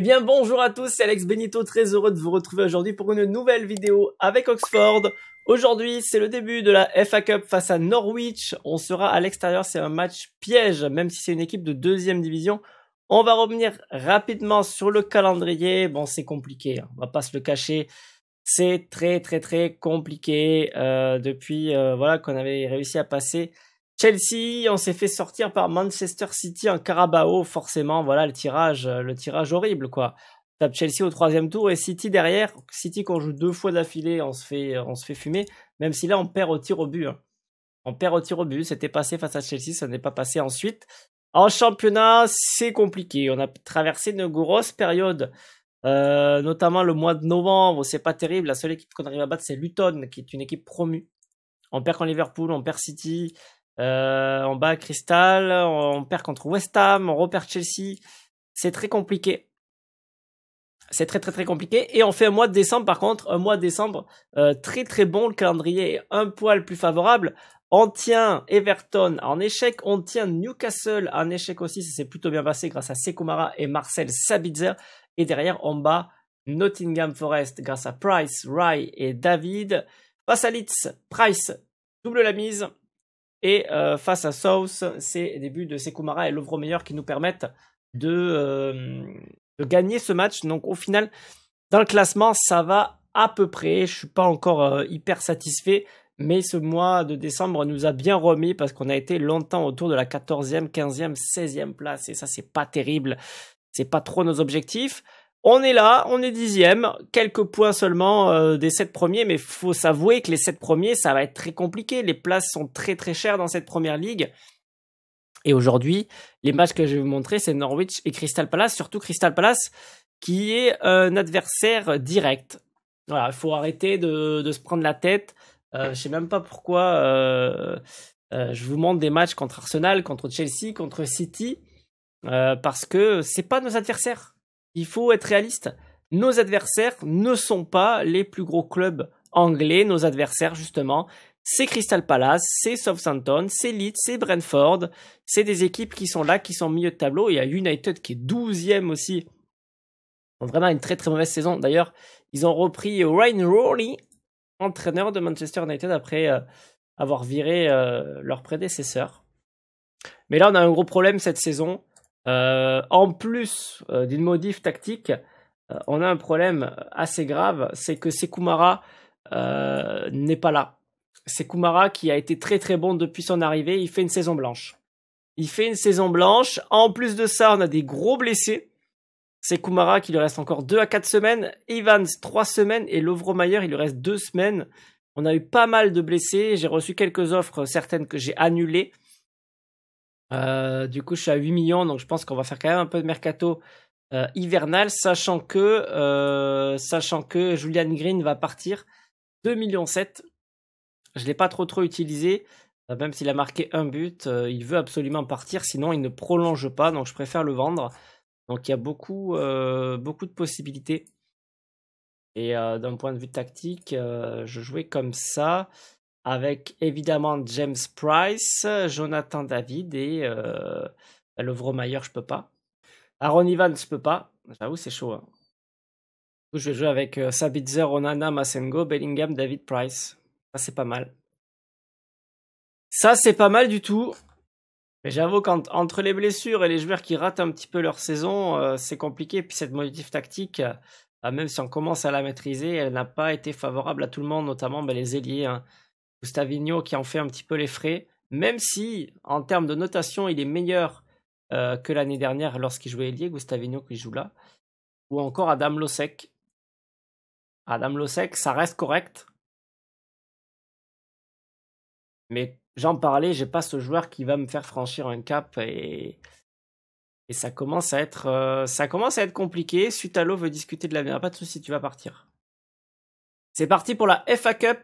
Eh bien bonjour à tous, c'est Alex Benito, très heureux de vous retrouver aujourd'hui pour une nouvelle vidéo avec Oxford. Aujourd'hui, c'est le début de la FA Cup face à Norwich. On sera à l'extérieur, c'est un match piège, même si c'est une équipe de deuxième division. On va revenir rapidement sur le calendrier. Bon, c'est compliqué, hein, on va pas se le cacher. C'est très très très compliqué euh, depuis euh, voilà qu'on avait réussi à passer Chelsea, on s'est fait sortir par Manchester City en Carabao, forcément, voilà le tirage, euh, le tirage horrible quoi. tape Chelsea au troisième tour et City derrière, City qu'on joue deux fois d'affilée, on se fait, euh, on se fait fumer, même si là on perd au tir au but. Hein. On perd au tir au but, c'était passé face à Chelsea, ça n'est pas passé ensuite. En championnat, c'est compliqué. On a traversé une grosse période, euh, notamment le mois de novembre, c'est pas terrible. La seule équipe qu'on arrive à battre, c'est Luton, qui est une équipe promue. On perd contre Liverpool, on perd City, euh, on bat Crystal, on perd contre West Ham, on repère Chelsea. C'est très compliqué. C'est très très très compliqué. Et on fait un mois de décembre par contre, un mois de décembre euh, très très bon, le calendrier est un poil plus favorable. On tient Everton en échec, on tient Newcastle en échec aussi, ça s'est plutôt bien passé grâce à Sekumara et Marcel Sabitzer. Et derrière, on bat Nottingham Forest grâce à Price, Rye et David. Face Price double la mise, et euh, face à South, c'est le début de Sekumara et Lovro Meilleur qui nous permettent euh, de, gagner ce match. Donc au final, dans le classement, ça va à peu près. Je ne suis pas encore euh, hyper satisfait, mais ce mois de décembre nous a bien remis parce qu'on a été longtemps autour de la 14e, 15e, 16e place et ça c'est pas terrible. C'est pas trop nos objectifs. On est là, on est dixième, quelques points seulement euh, des sept premiers, mais faut s'avouer que les sept premiers, ça va être très compliqué. Les places sont très très chères dans cette première ligue. Et aujourd'hui, les matchs que je vais vous montrer, c'est Norwich et Crystal Palace, surtout Crystal Palace, qui est euh, un adversaire direct. Voilà, il faut arrêter de, se prendre la tête. Je euh, je sais même pas pourquoi je vous montre des matchs contre Arsenal, contre Chelsea, contre City, parce que c'est pas nos adversaires il faut être réaliste. Nos adversaires ne sont pas les plus gros clubs anglais. Nos adversaires, justement, c'est Crystal Palace, c'est Southampton, c'est Leeds, c'est Brentford. C'est des équipes qui sont là, qui sont au milieu de tableau. Il y a United qui est 12e aussi. Vraiment une très très mauvaise saison. D'ailleurs, ils ont repris Ryan Rowley, entraîneur de Manchester United, après euh, avoir viré euh, leur prédécesseur. Mais là, on a un gros problème cette saison. Euh, en plus euh, d'une modif tactique, euh, on a un problème assez grave, c'est que Sekoumara n'est pas là. Sekumara qui a été très très bon depuis son arrivée, il fait une saison blanche. Il fait une saison blanche. En plus de ça, on a des gros blessés. Sekumara qui lui reste encore 2 à 4 semaines, Evans 3 semaines et Lovromayer il lui reste 2 semaines. On a eu pas mal de blessés, j'ai reçu quelques offres, certaines que j'ai annulées. Euh, du coup, je suis à 8 millions, donc je pense qu'on va faire quand même un peu de mercato euh, hivernal, sachant que, euh, sachant que Julian Green va partir 2 millions 7. Je l'ai pas trop trop utilisé, même s'il a marqué un but, il veut absolument partir, sinon il ne prolonge pas, donc je préfère le vendre. Donc il y a beaucoup, beaucoup de possibilités. Et d'un point de vue tactique, je jouais comme ça avec évidemment James Price, Jonathan David et euh, Lovro je peux pas. Aaron Ivan, je peux pas. J'avoue, c'est chaud. Hein. je vais jouer avec euh, Sabitzer, Onana, Masengo, Bellingham, David Price. Ça, c'est pas mal. Ça, c'est pas mal du tout. Mais j'avoue qu'entre les blessures et les joueurs qui ratent un petit peu leur saison, euh, c'est compliqué. Puis cette motif tactique, euh, bah, même si on commence à la maîtriser, elle n'a pas été favorable à tout le monde, notamment bah, les ailiers. Hein. Gustavinho qui en fait un petit peu les frais, même si en termes de notation, il est meilleur euh, que l'année dernière lorsqu'il jouait ailier, Gustavinho qui joue là, ou encore Adam Losek. Adam Losek, ça reste correct. Mais j'en parlais, j'ai pas ce joueur qui va me faire franchir un cap et, et ça commence à être euh, ça commence à être compliqué. Sutalo veut discuter de l'avenir. Pas de souci, tu vas partir. C'est parti pour la FA Cup.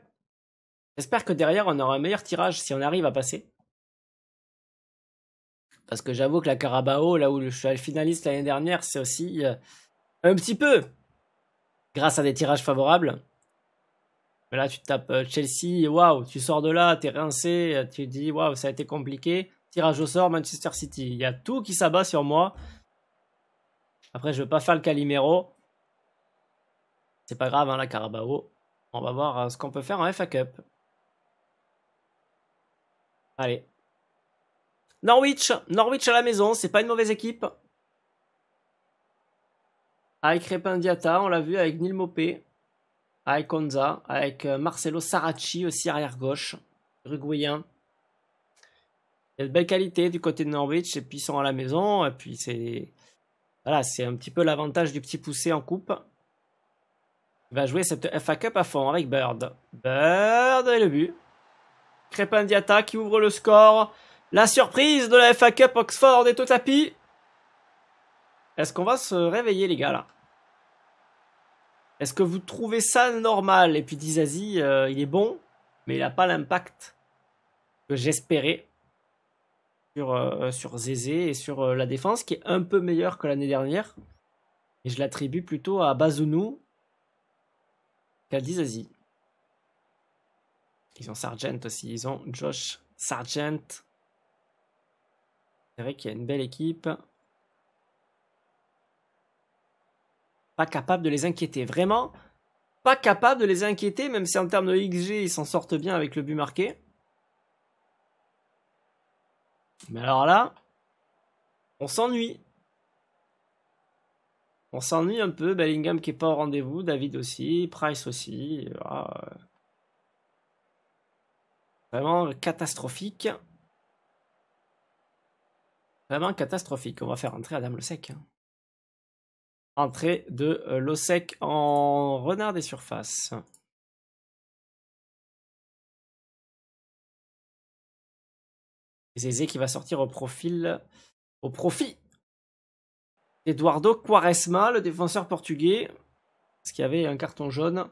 J'espère que derrière, on aura un meilleur tirage si on arrive à passer. Parce que j'avoue que la Carabao, là où je suis finaliste l'année dernière, c'est aussi euh, un petit peu grâce à des tirages favorables. Mais là, tu tapes euh, Chelsea, waouh, tu sors de là, t'es rincé, euh, tu dis waouh, ça a été compliqué. Tirage au sort, Manchester City. Il y a tout qui s'abat sur moi. Après, je ne veux pas faire le Calimero. C'est pas grave, hein, la Carabao. On va voir ce qu'on peut faire en FA Cup. Allez. Norwich, Norwich à la maison, c'est pas une mauvaise équipe. Avec Repin on l'a vu, avec Neil Mopé, avec Konza, avec euh, Marcelo Saracci aussi arrière-gauche, uruguayen. Il y a de belles qualités du côté de Norwich, et puis ils sont à la maison, et puis c'est... Voilà, c'est un petit peu l'avantage du petit poussé en coupe. Il va jouer cette FA Cup à fond avec Bird. Bird et le but. Crépin qui ouvre le score. La surprise de la FA Cup Oxford est au tapis. Est-ce qu'on va se réveiller, les gars, là Est-ce que vous trouvez ça normal Et puis Dizazi, euh, il est bon, mais il n'a pas l'impact que j'espérais sur, euh, sur Zézé et sur euh, la défense, qui est un peu meilleure que l'année dernière. Et je l'attribue plutôt à Bazounou qu'à Dizazi. Ils ont Sargent aussi. Ils ont Josh Sargent. C'est vrai qu'il y a une belle équipe. Pas capable de les inquiéter. Vraiment, pas capable de les inquiéter, même si en termes de XG, ils s'en sortent bien avec le but marqué. Mais alors là, on s'ennuie. On s'ennuie un peu. Bellingham qui n'est pas au rendez-vous, David aussi, Price aussi. Ah, Vraiment catastrophique. Vraiment catastrophique. On va faire entrer Adam Le Sec. Entrée de euh, Losec en renard des surfaces. Zézé qui va sortir au profil au profit Eduardo Quaresma, le défenseur portugais, Est-ce qu'il y avait un carton jaune.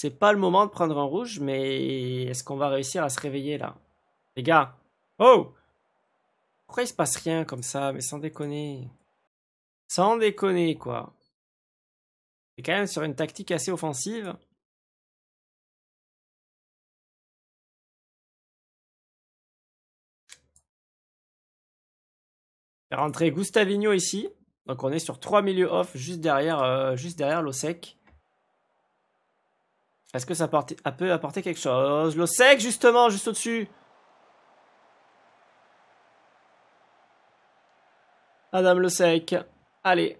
C'est pas le moment de prendre un rouge, mais est-ce qu'on va réussir à se réveiller là Les gars Oh Pourquoi il se passe rien comme ça Mais sans déconner. Sans déconner, quoi. C'est quand même sur une tactique assez offensive. Je vais ici. Donc on est sur trois milieux off juste derrière, euh, juste derrière l'OSEC. Est-ce que ça peut apporter quelque chose Le sec, justement, juste au-dessus. Madame Le sec. Allez.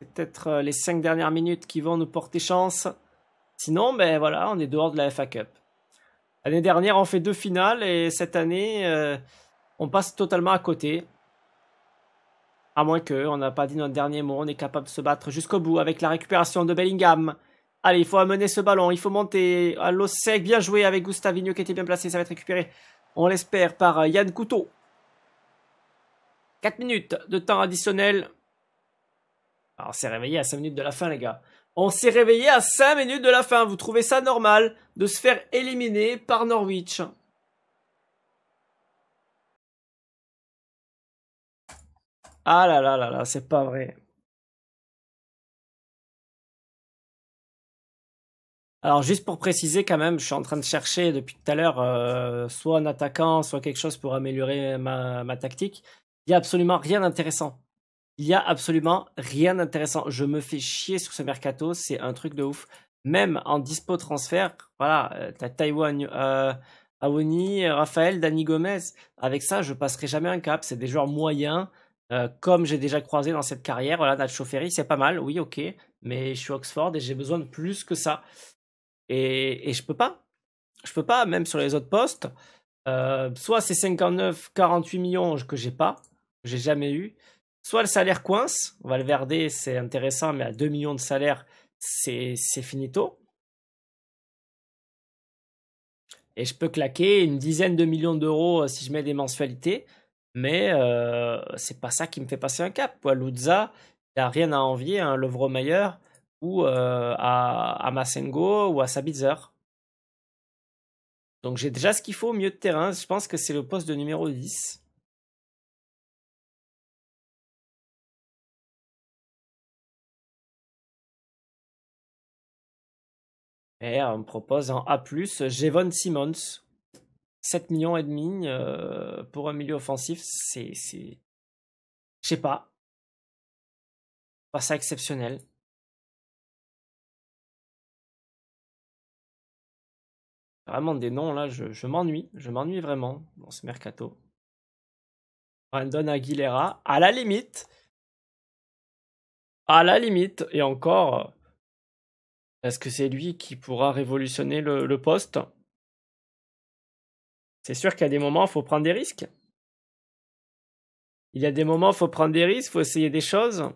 Peut-être euh, les 5 dernières minutes qui vont nous porter chance. Sinon, ben voilà, on est dehors de la FA Cup. L'année dernière, on fait deux finales et cette année, euh, on passe totalement à côté. À moins que, on n'a pas dit notre dernier mot, on est capable de se battre jusqu'au bout avec la récupération de Bellingham. Allez, il faut amener ce ballon, il faut monter à l'eau sec. Bien joué avec Gustavinho qui était bien placé, ça va être récupéré, on l'espère, par Yann Couteau. 4 minutes de temps additionnel. Ah, on s'est réveillé à 5 minutes de la fin, les gars. On s'est réveillé à 5 minutes de la fin. Vous trouvez ça normal de se faire éliminer par Norwich Ah là là là là, c'est pas vrai. Alors juste pour préciser quand même, je suis en train de chercher depuis tout à l'heure euh, soit un attaquant, soit quelque chose pour améliorer ma, tactique. Il n'y a absolument rien d'intéressant. Il n'y a absolument rien d'intéressant. Je me fais chier sur ce mercato, c'est un truc de ouf. Même en dispo transfert, voilà, tu euh, t'as Taïwan, euh, Awoni, Raphaël, Dani Gomez. Avec ça, je passerai jamais un cap. C'est des joueurs moyens. comme j'ai déjà croisé dans cette carrière, voilà, Nacho Ferry, c'est pas mal, oui, ok, mais je suis Oxford et j'ai besoin de plus que ça. Et, je peux pas. Je peux pas, même sur les autres postes. Euh, soit c'est 59, 48 millions que j'ai pas, j'ai jamais eu. Soit le salaire coince. On va le verder, c'est intéressant, mais à 2 millions de salaire, c'est finito. Et je peux claquer une dizaine de millions d'euros euh, si je mets des mensualités. Mais euh, c'est pas ça qui me fait passer un cap. Quoi. Luzza, il a rien à envier à un hein, ou euh, à, à Massengo ou à Sabitzer. Donc j'ai déjà ce qu'il faut au milieu de terrain. Je pense que c'est le poste de numéro 10. Et on me propose en A+, Jevon Simmons. 7 millions et demi euh, pour un milieu offensif, c'est... Je sais pas. Pas ça exceptionnel. Vraiment des noms là, je, m'ennuie, je m'ennuie vraiment dans ce mercato. Brandon Aguilera, à la limite, à la limite, et encore, euh, est-ce que c'est lui qui pourra révolutionner le, poste C'est sûr qu'à des moments, il faut prendre des risques. Il y a des moments, il faut prendre des risques, il faut essayer des choses.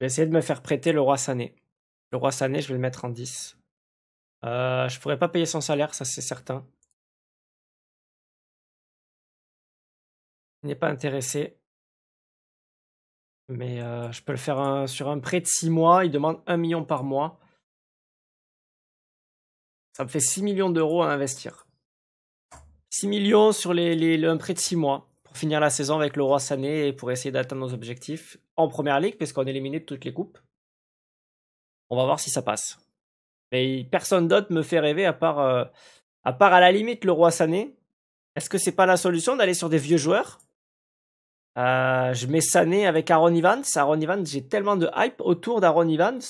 Je vais essayer de me faire prêter le roi Sané. Le roi Sané, je vais le mettre en 10. Euh, je pourrais pas payer son salaire, ça c'est certain. Il n'est pas intéressé. Mais euh, je peux le faire sur un prêt de 6 mois. Il demande 1 million par mois. Ça me fait 6 millions d'euros à investir. 6 millions sur les, un prêt de 6 mois pour finir la saison avec le roi Sané et pour essayer d'atteindre nos objectifs en première ligue, parce qu'on est éliminé de toutes les coupes. On va voir si ça passe. Mais personne d'autre me fait rêver à part, euh, à part à la limite le roi Sané. Est-ce que c'est pas la solution d'aller sur des vieux joueurs euh, Je mets Sané avec Aaron Evans. Aaron Evans, j'ai tellement de hype autour d'Aaron Evans.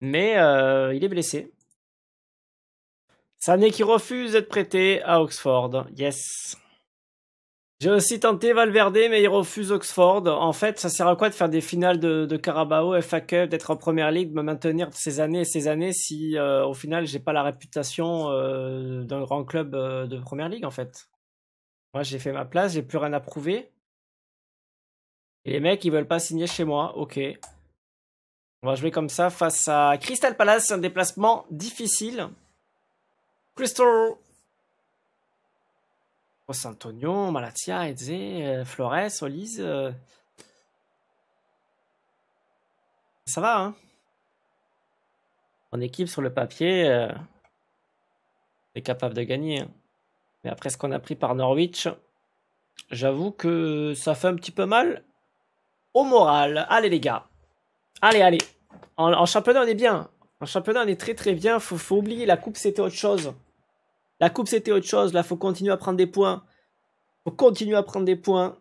Mais euh, il est blessé. Sané qui refuse d'être prêté à Oxford. Yes. J'ai aussi tenté Valverde, mais il refuse Oxford. En fait, ça sert à quoi de faire des finales de, Carabao, FA Cup, d'être en première ligue, me maintenir ces années et ces années si euh, au final j'ai pas la réputation euh, d'un grand club euh, de première ligue en fait. Moi, j'ai fait ma place, j'ai plus rien à prouver. Et les mecs, ils veulent pas signer chez moi. Ok. On va jouer comme ça face à Crystal Palace, un déplacement difficile. Crystal saint Antonio, Malatia, Eze, euh, Flores, Olise. Euh, ça va, hein En équipe, sur le papier, euh, on est capable de gagner. Hein. Mais après ce qu'on a pris par Norwich, j'avoue que ça fait un petit peu mal au moral. Allez, les gars. Allez, allez. En, championnat, on est bien. En championnat, on est très très bien. faut oublier, la coupe, c'était autre chose. La coupe, c'était autre chose. Là, faut continuer à prendre des points. faut continuer à prendre des points.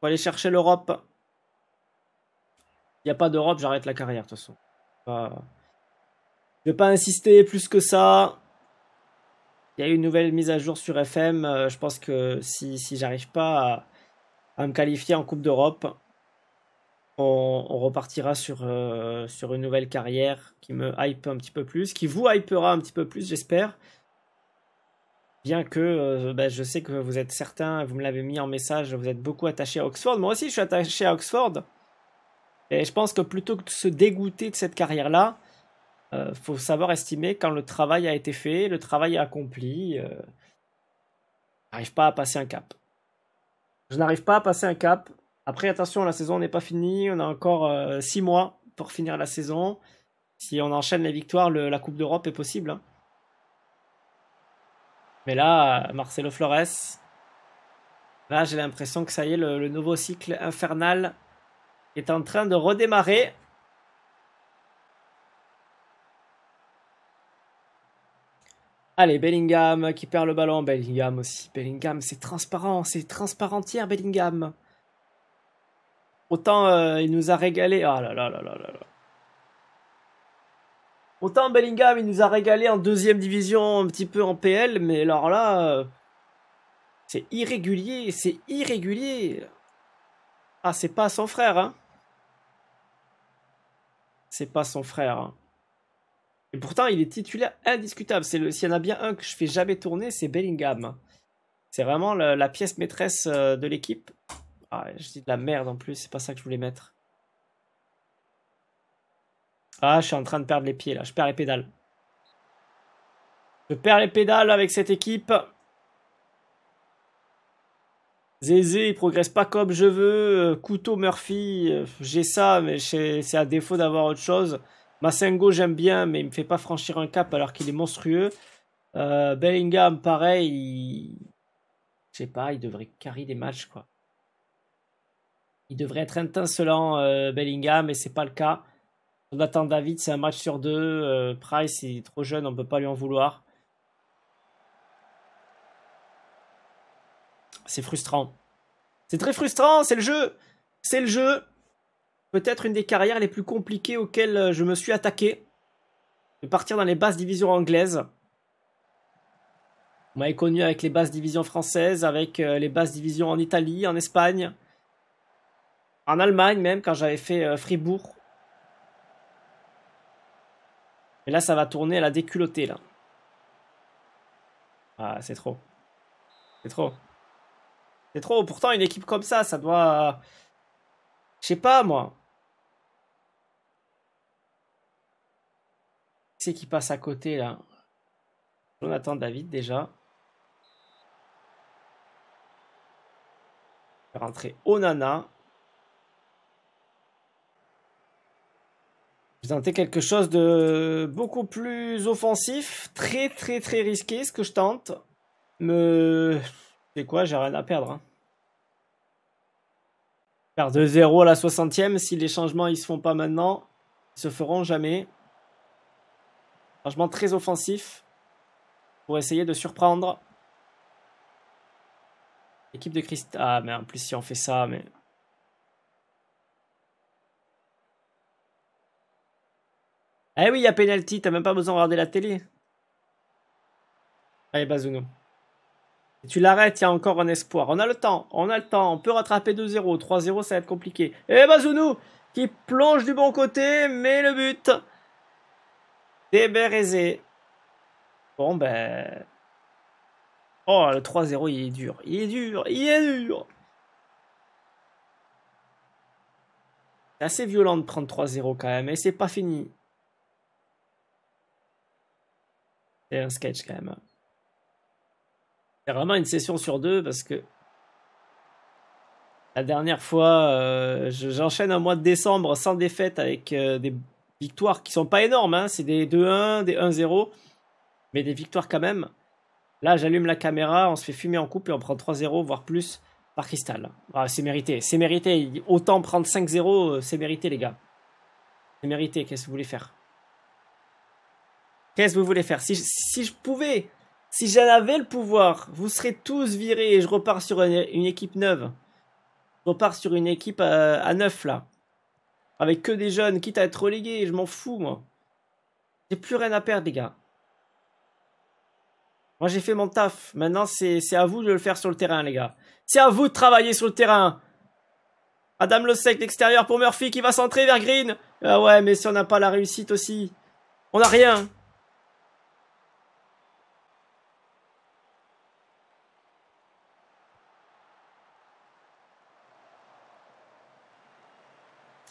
faut aller chercher l'Europe. Il n'y a pas d'Europe, j'arrête la carrière, de toute façon. Je ne vais pas insister plus que ça. Il y a eu une nouvelle mise à jour sur FM. Euh, je pense que si, si j'arrive pas à me qualifier en Coupe d'Europe, on, repartira sur, euh, sur une nouvelle carrière qui me hype un petit peu plus, qui vous hypera un petit peu plus, j'espère. Bien que euh, bah, je sais que vous êtes certains, vous me l'avez mis en message, vous êtes beaucoup attaché à Oxford. Moi aussi, je suis attaché à Oxford. Et je pense que plutôt que de se dégoûter de cette carrière-là, il euh, faut savoir estimer quand le travail a été fait, le travail accompli. n'arrive pas à passer un cap. Je n'arrive pas à passer un cap. Après, attention, la saison n'est pas finie. On a encore euh, six mois pour finir la saison. Si on enchaîne les victoires, la Coupe d'Europe est possible. Hein. Mais là, Marcelo Flores, là, j'ai l'impression que ça y est, le, nouveau cycle infernal est en train de redémarrer. Allez, Bellingham qui perd le ballon. Bellingham aussi. Bellingham, c'est transparent. C'est transparent hier, Bellingham. Autant euh, il nous a régalé. Ah là là là là là là. Autant Bellingham, il nous a régalé en deuxième division, un petit peu en PL, mais alors là, euh, c'est irrégulier, c'est irrégulier. Ah, c'est pas son frère, hein. C'est pas son frère. Hein. Et pourtant, il est titulaire indiscutable. s'il y en a bien un que je fais jamais tourner, c'est Bellingham. C'est vraiment la pièce maîtresse euh, de l'équipe. Ah, je dis de la merde en plus, c'est pas ça que je voulais mettre. Ah, je suis en train de perdre les pieds là, je perds les pédales. Je perds les pédales avec cette équipe. Zézé, il progresse pas comme je veux. Euh, Couteau Murphy, euh, j'ai ça, mais c'est à défaut d'avoir autre chose. Massengo, j'aime bien, mais il me fait pas franchir un cap alors qu'il est monstrueux. Euh, Bellingham, pareil, je sais pas, il devrait carry des matchs, quoi. Il devrait être intincelant, euh, Bellingham, mais c'est pas le cas. On attend David, c'est un match sur deux. Euh, Price, il est trop jeune, on ne peut pas lui en vouloir. C'est frustrant. C'est très frustrant, c'est le jeu. C'est le jeu. Peut-être une des carrières les plus compliquées auxquelles euh, je me suis attaqué. De partir dans les basses divisions anglaises. On m'avez connu avec les basses divisions françaises, avec les basses divisions en Italie, en Espagne. En Allemagne même, quand j'avais fait euh, Fribourg. Et là, ça va tourner à la déculottée, là. Ah, c'est trop. C'est trop. C'est trop. Pourtant, une équipe comme ça, ça doit... Je sais pas, moi. c'est qui passe à côté, là Jonathan David, déjà. rentrer Onana. vais tenter quelque chose de beaucoup plus offensif, très très très risqué ce que je tente. Me... C'est quoi, j'ai rien à perdre. Hein. Faire de 0 à la 60e, si les changements ils se font pas maintenant, ils se feront jamais. Changement très offensif pour essayer de surprendre. Équipe de Christ... Ah mais en plus si on fait ça, mais... Eh oui, il y a penalty, t'as même pas besoin de regarder la télé. Allez, Bazuno. Tu l'arrêtes, il y a encore un espoir. On a le temps, on a le temps. On peut rattraper 2-0. 3-0, ça va être compliqué. Et eh, Bazounou, qui plonge du bon côté, mais le but. Déberésé. Bon, ben... Oh, le 3-0, il est dur. Il est dur, il est dur. C'est assez violent de prendre 3-0 quand même, et c'est pas fini. C'est un sketch quand même. C'est vraiment une session sur deux parce que la dernière fois, euh, j'enchaîne un mois de décembre sans défaite avec euh, des victoires qui sont pas énormes. Hein. C'est des 2-1, des 1-0, mais des victoires quand même. Là, j'allume la caméra, on se fait fumer en coupe et on prend 3-0, voire plus, par cristal. Ah, c'est mérité, c'est mérité. Autant prendre 5-0, euh, c'est mérité, les gars. C'est mérité, qu'est-ce que vous voulez faire Qu'est-ce que vous voulez faire si je, pouvais, si j'en avais le pouvoir, vous serez tous virés et je repars sur une, équipe neuve. Je repars sur une équipe euh, à, neuf là. Avec que des jeunes, quitte à être relégués. je m'en fous moi. J'ai plus rien à perdre les gars. Moi j'ai fait mon taf, maintenant c'est à vous de le faire sur le terrain les gars. C'est à vous de travailler sur le terrain. Adam Le Sec, l'extérieur pour Murphy qui va centrer vers Green. Ah ouais, mais si on n'a pas la réussite aussi, on n'a rien.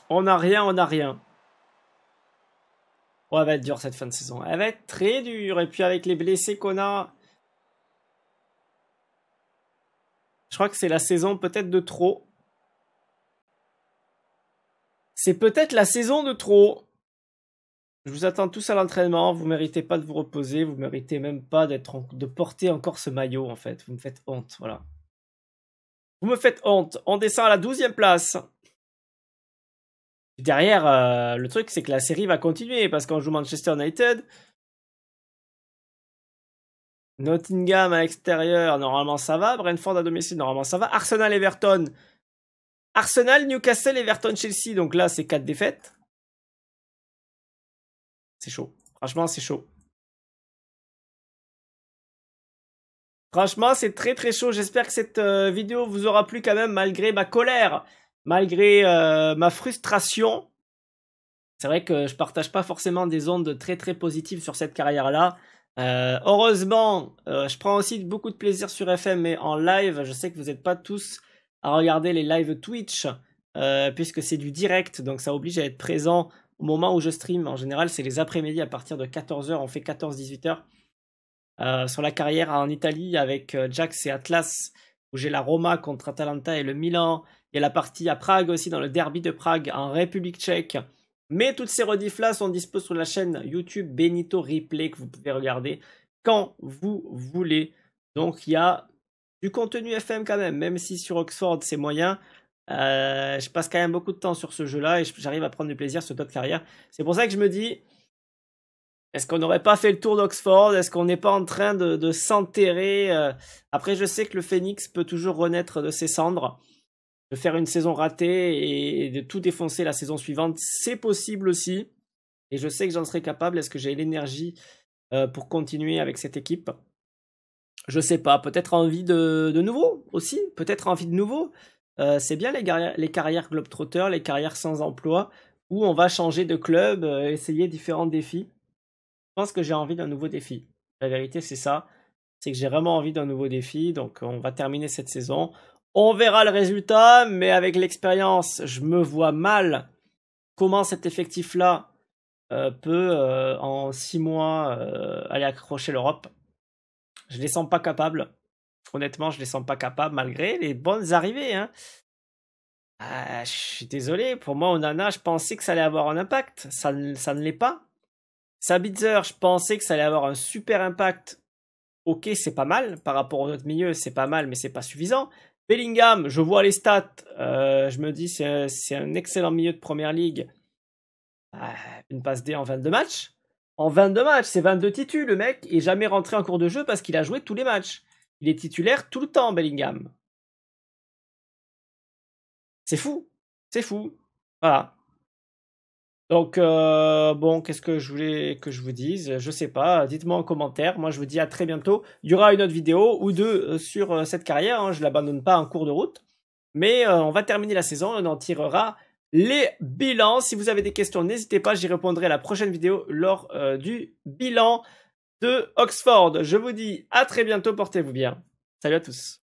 On n'a rien, on n'a rien. Oh, elle va être dure cette fin de saison. Elle va être très dure. Et puis avec les blessés qu'on a... Je crois que c'est la saison peut-être de trop. C'est peut-être la saison de trop. Je vous attends tous à l'entraînement. Vous méritez pas de vous reposer. Vous méritez même pas de porter encore ce maillot en fait. Vous me faites honte, voilà. Vous me faites honte. On descend à la douzième place derrière, euh, le truc, c'est que la série va continuer parce qu'on joue Manchester United. Nottingham à l'extérieur, normalement ça va. Brentford à domicile, normalement ça va. Arsenal, Everton. Arsenal, Newcastle, Everton, Chelsea. Donc là, c'est 4 défaites. C'est chaud. Franchement, c'est chaud. Franchement, c'est très très chaud. J'espère que cette euh, vidéo vous aura plu quand même malgré ma colère malgré euh, ma frustration, c'est vrai que je partage pas forcément des ondes très très positives sur cette carrière-là. Euh, heureusement, euh, je prends aussi beaucoup de plaisir sur FM et en live. Je sais que vous n'êtes pas tous à regarder les lives Twitch, puisque c'est du direct, donc ça oblige à être présent au moment où je stream. En général, c'est les après-midi à partir de 14h, on fait 14-18h. sur la carrière en Italie avec Jax et Atlas, où j'ai la Roma contre Atalanta et le Milan, il y a la partie à Prague aussi, dans le derby de Prague, en République tchèque. Mais toutes ces rediffs-là sont disposées sur la chaîne YouTube Benito Replay que vous pouvez regarder quand vous voulez. Donc il y a du contenu FM quand même, même si sur Oxford c'est moyen. Euh, je passe quand même beaucoup de temps sur ce jeu-là et j'arrive à prendre du plaisir sur d'autres carrières. C'est pour ça que je me dis, est-ce qu'on n'aurait pas fait le tour d'Oxford Est-ce qu'on n'est pas en train de, de s'enterrer euh, Après, je sais que le phénix peut toujours renaître de ses cendres de faire une saison ratée et de tout défoncer la saison suivante, c'est possible aussi. Et je sais que j'en serai capable. Est-ce que j'ai l'énergie euh, pour continuer avec cette équipe Je sais pas. Peut-être envie de, nouveau aussi. Peut-être envie de nouveau. Euh, c'est bien les, carrières Globetrotter, les carrières sans emploi, où on va changer de club, euh, essayer différents défis. Je pense que j'ai envie d'un nouveau défi. La vérité, c'est ça. C'est que j'ai vraiment envie d'un nouveau défi. Donc, on va terminer cette saison. On verra le résultat, mais avec l'expérience, je me vois mal comment cet effectif-là euh, peut, euh, en six mois, euh, aller accrocher l'Europe. Je ne les sens pas capables. Honnêtement, je ne les sens pas capables, malgré les bonnes arrivées. Hein. Ah, je suis désolé, pour moi, Onana, je pensais que ça allait avoir un impact. Ça, ne l'est pas. Sabitzer, je pensais que ça allait avoir un super impact. Ok, c'est pas mal. Par rapport au notre milieu, c'est pas mal, mais c'est pas suffisant. Bellingham, je vois les stats, euh, je me dis c'est, un excellent milieu de première ligue. Euh, une passe D en 22 matchs. En 22 matchs, c'est 22 titus. Le mec est jamais rentré en cours de jeu parce qu'il a joué tous les matchs. Il est titulaire tout le temps, Bellingham. C'est fou. C'est fou. Voilà. Donc, euh, bon, qu'est-ce que je voulais que je vous dise Je sais pas. Dites-moi en commentaire. Moi, je vous dis à très bientôt. Il y aura une autre vidéo ou deux euh, sur euh, cette carrière. Je hein. Je l'abandonne pas en cours de route. Mais on va terminer la saison. On en tirera les bilans. Si vous avez des questions, n'hésitez pas. J'y répondrai à la prochaine vidéo lors du bilan de Oxford. Je vous dis à très bientôt. Portez-vous bien. Salut à tous.